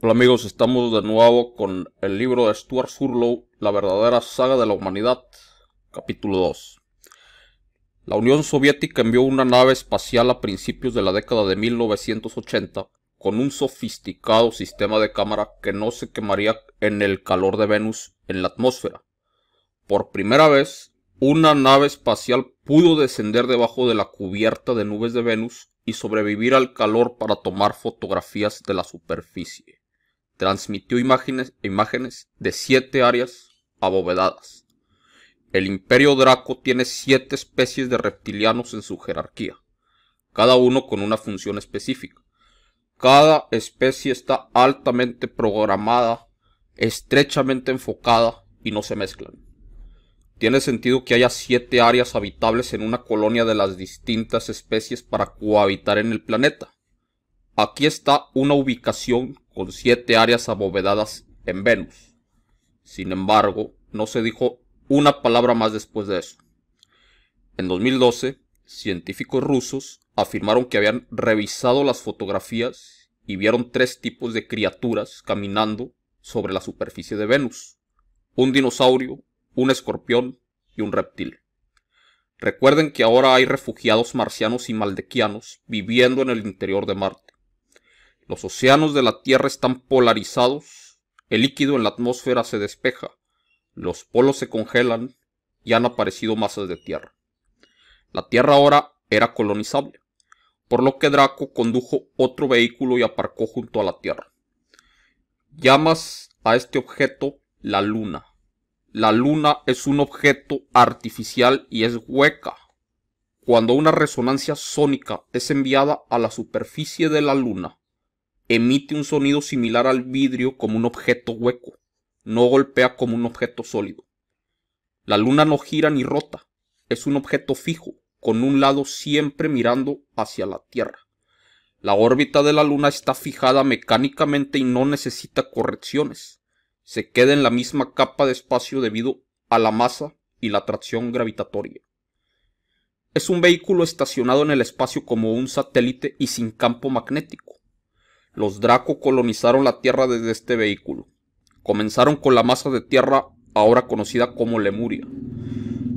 Hola amigos, estamos de nuevo con el libro de Stuart Furlow, La verdadera saga de la humanidad, capítulo 2. La Unión Soviética envió una nave espacial a principios de la década de 1980 con un sofisticado sistema de cámara que no se quemaría en el calor de Venus en la atmósfera. Por primera vez, una nave espacial pudo descender debajo de la cubierta de nubes de Venus y sobrevivir al calor para tomar fotografías de la superficie transmitió imágenes, imágenes de siete áreas abovedadas. El Imperio Draco tiene siete especies de reptilianos en su jerarquía, cada uno con una función específica. Cada especie está altamente programada, estrechamente enfocada y no se mezclan. Tiene sentido que haya siete áreas habitables en una colonia de las distintas especies para cohabitar en el planeta. Aquí está una ubicación con siete áreas abovedadas en Venus. Sin embargo, no se dijo una palabra más después de eso. En 2012, científicos rusos afirmaron que habían revisado las fotografías y vieron tres tipos de criaturas caminando sobre la superficie de Venus. Un dinosaurio, un escorpión y un reptil. Recuerden que ahora hay refugiados marcianos y maldequianos viviendo en el interior de Marte. Los océanos de la Tierra están polarizados, el líquido en la atmósfera se despeja, los polos se congelan y han aparecido masas de tierra. La Tierra ahora era colonizable, por lo que Draco condujo otro vehículo y aparcó junto a la Tierra. Llamas a este objeto la Luna. La Luna es un objeto artificial y es hueca. Cuando una resonancia sónica es enviada a la superficie de la Luna, emite un sonido similar al vidrio como un objeto hueco, no golpea como un objeto sólido. La luna no gira ni rota, es un objeto fijo, con un lado siempre mirando hacia la Tierra. La órbita de la luna está fijada mecánicamente y no necesita correcciones. Se queda en la misma capa de espacio debido a la masa y la atracción gravitatoria. Es un vehículo estacionado en el espacio como un satélite y sin campo magnético los Draco colonizaron la Tierra desde este vehículo. Comenzaron con la masa de Tierra ahora conocida como Lemuria.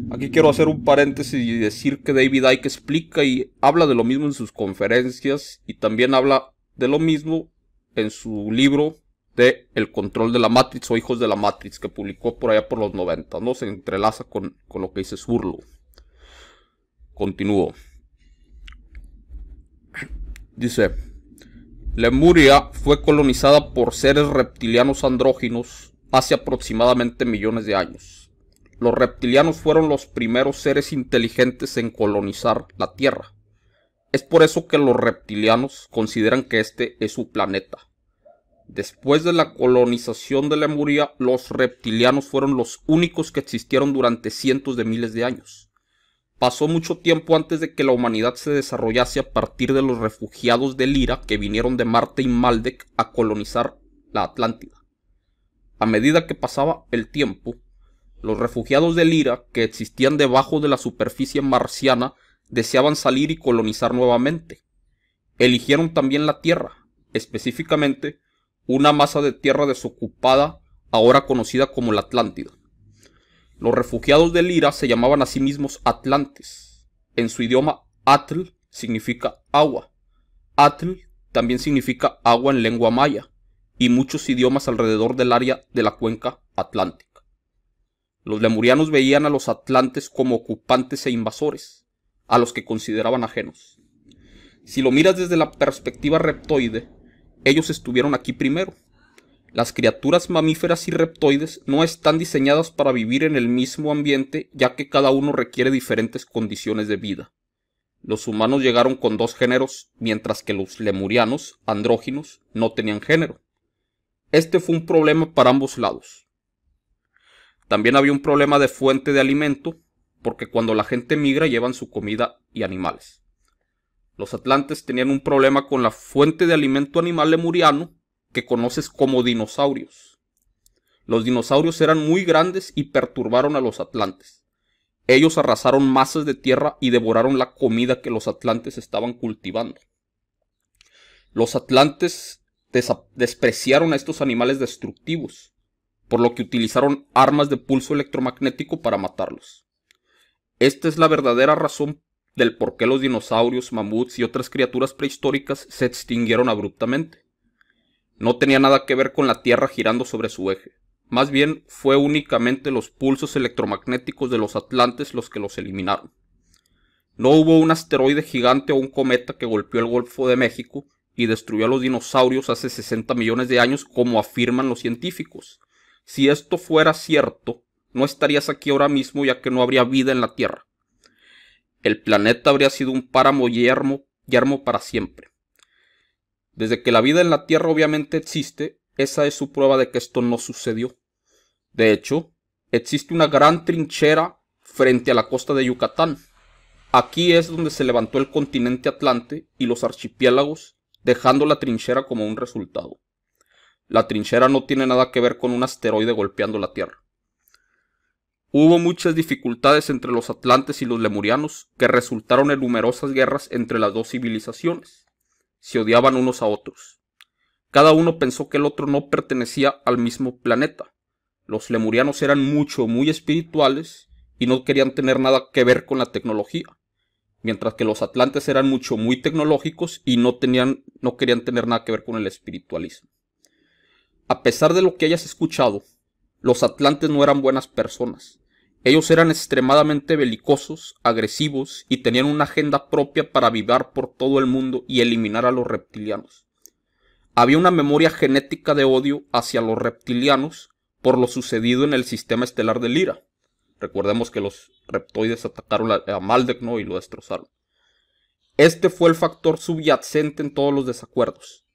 Aquí quiero hacer un paréntesis y decir que David Icke explica y habla de lo mismo en sus conferencias y también habla de lo mismo en su libro de El control de la Matrix o Hijos de la Matrix que publicó por allá por los 90, ¿no? Se entrelaza con, con lo que dice Surlo. Continúo. Dice, Lemuria fue colonizada por seres reptilianos andróginos hace aproximadamente millones de años. Los reptilianos fueron los primeros seres inteligentes en colonizar la Tierra. Es por eso que los reptilianos consideran que este es su planeta. Después de la colonización de Lemuria, los reptilianos fueron los únicos que existieron durante cientos de miles de años. Pasó mucho tiempo antes de que la humanidad se desarrollase a partir de los refugiados de Lira que vinieron de Marte y Maldek a colonizar la Atlántida. A medida que pasaba el tiempo, los refugiados de Lira que existían debajo de la superficie marciana deseaban salir y colonizar nuevamente. Eligieron también la Tierra, específicamente una masa de tierra desocupada ahora conocida como la Atlántida. Los refugiados del Lira se llamaban a sí mismos atlantes. En su idioma, atl significa agua. Atl también significa agua en lengua maya y muchos idiomas alrededor del área de la cuenca atlántica. Los lemurianos veían a los atlantes como ocupantes e invasores, a los que consideraban ajenos. Si lo miras desde la perspectiva reptoide, ellos estuvieron aquí primero las criaturas mamíferas y reptoides no están diseñadas para vivir en el mismo ambiente ya que cada uno requiere diferentes condiciones de vida. Los humanos llegaron con dos géneros, mientras que los lemurianos, andróginos, no tenían género. Este fue un problema para ambos lados. También había un problema de fuente de alimento, porque cuando la gente migra llevan su comida y animales. Los atlantes tenían un problema con la fuente de alimento animal lemuriano, que conoces como dinosaurios. Los dinosaurios eran muy grandes y perturbaron a los atlantes. Ellos arrasaron masas de tierra y devoraron la comida que los atlantes estaban cultivando. Los atlantes despreciaron a estos animales destructivos, por lo que utilizaron armas de pulso electromagnético para matarlos. Esta es la verdadera razón del por qué los dinosaurios, mamuts y otras criaturas prehistóricas se extinguieron abruptamente no tenía nada que ver con la Tierra girando sobre su eje. Más bien fue únicamente los pulsos electromagnéticos de los Atlantes los que los eliminaron. No hubo un asteroide gigante o un cometa que golpeó el Golfo de México y destruyó a los dinosaurios hace 60 millones de años como afirman los científicos. Si esto fuera cierto, no estarías aquí ahora mismo ya que no habría vida en la Tierra. El planeta habría sido un páramo yermo, yermo para siempre. Desde que la vida en la Tierra obviamente existe, esa es su prueba de que esto no sucedió. De hecho, existe una gran trinchera frente a la costa de Yucatán. Aquí es donde se levantó el continente Atlante y los archipiélagos, dejando la trinchera como un resultado. La trinchera no tiene nada que ver con un asteroide golpeando la Tierra. Hubo muchas dificultades entre los atlantes y los lemurianos que resultaron en numerosas guerras entre las dos civilizaciones se odiaban unos a otros. Cada uno pensó que el otro no pertenecía al mismo planeta. Los lemurianos eran mucho, muy espirituales y no querían tener nada que ver con la tecnología, mientras que los atlantes eran mucho, muy tecnológicos y no, tenían, no querían tener nada que ver con el espiritualismo. A pesar de lo que hayas escuchado, los atlantes no eran buenas personas. Ellos eran extremadamente belicosos, agresivos y tenían una agenda propia para vivar por todo el mundo y eliminar a los reptilianos. Había una memoria genética de odio hacia los reptilianos por lo sucedido en el sistema estelar de Lira. Recordemos que los reptoides atacaron a Maldecno y lo destrozaron. Este fue el factor subyacente en todos los desacuerdos.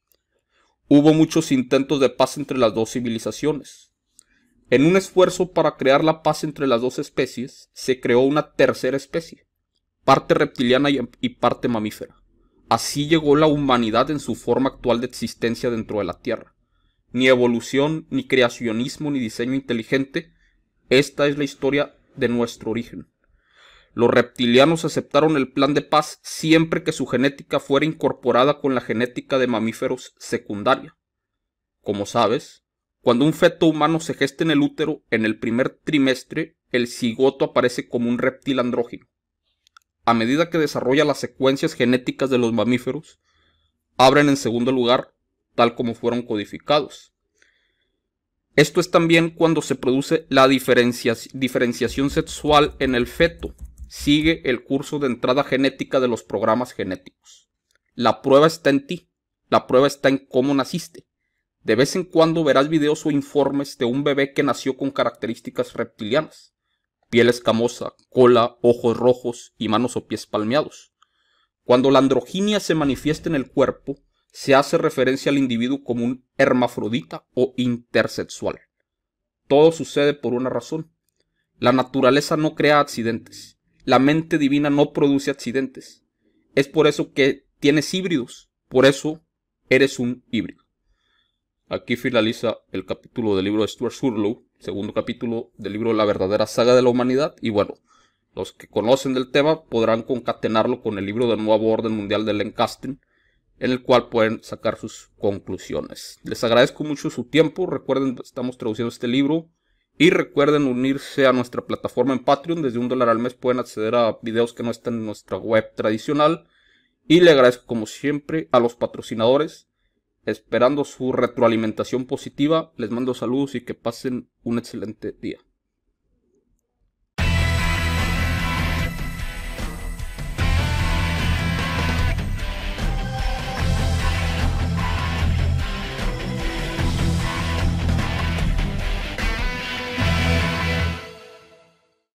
Hubo muchos intentos de paz entre las dos civilizaciones. En un esfuerzo para crear la paz entre las dos especies, se creó una tercera especie, parte reptiliana em, y parte mamífera. Así llegó la humanidad en su forma actual de existencia dentro de la Tierra. Ni evolución, ni creacionismo, ni diseño inteligente, esta es la historia de nuestro origen. Los reptilianos aceptaron el plan de paz siempre que su genética fuera incorporada con la genética de mamíferos secundaria. Como sabes, cuando un feto humano se gesta en el útero, en el primer trimestre, el cigoto aparece como un reptil andrógino. A medida que desarrolla las secuencias genéticas de los mamíferos, abren en segundo lugar, tal como fueron codificados. Esto es también cuando se produce la diferenciación sexual en el feto. Sigue el curso de entrada genética de los programas genéticos. La prueba está en ti. La prueba está en cómo naciste. De vez en cuando verás videos o informes de un bebé que nació con características reptilianas. Piel escamosa, cola, ojos rojos y manos o pies palmeados. Cuando la androginia se manifiesta en el cuerpo, se hace referencia al individuo como un hermafrodita o intersexual. Todo sucede por una razón. La naturaleza no crea accidentes. La mente divina no produce accidentes. Es por eso que tienes híbridos. Por eso eres un híbrido. Aquí finaliza el capítulo del libro de Stuart Surlow, segundo capítulo del libro La verdadera saga de la humanidad. Y bueno, los que conocen del tema podrán concatenarlo con el libro del nuevo orden mundial de Encasting, en el cual pueden sacar sus conclusiones. Les agradezco mucho su tiempo. Recuerden, estamos traduciendo este libro. Y recuerden unirse a nuestra plataforma en Patreon. Desde un dólar al mes pueden acceder a videos que no están en nuestra web tradicional. Y le agradezco como siempre a los patrocinadores esperando su retroalimentación positiva. Les mando saludos y que pasen un excelente día.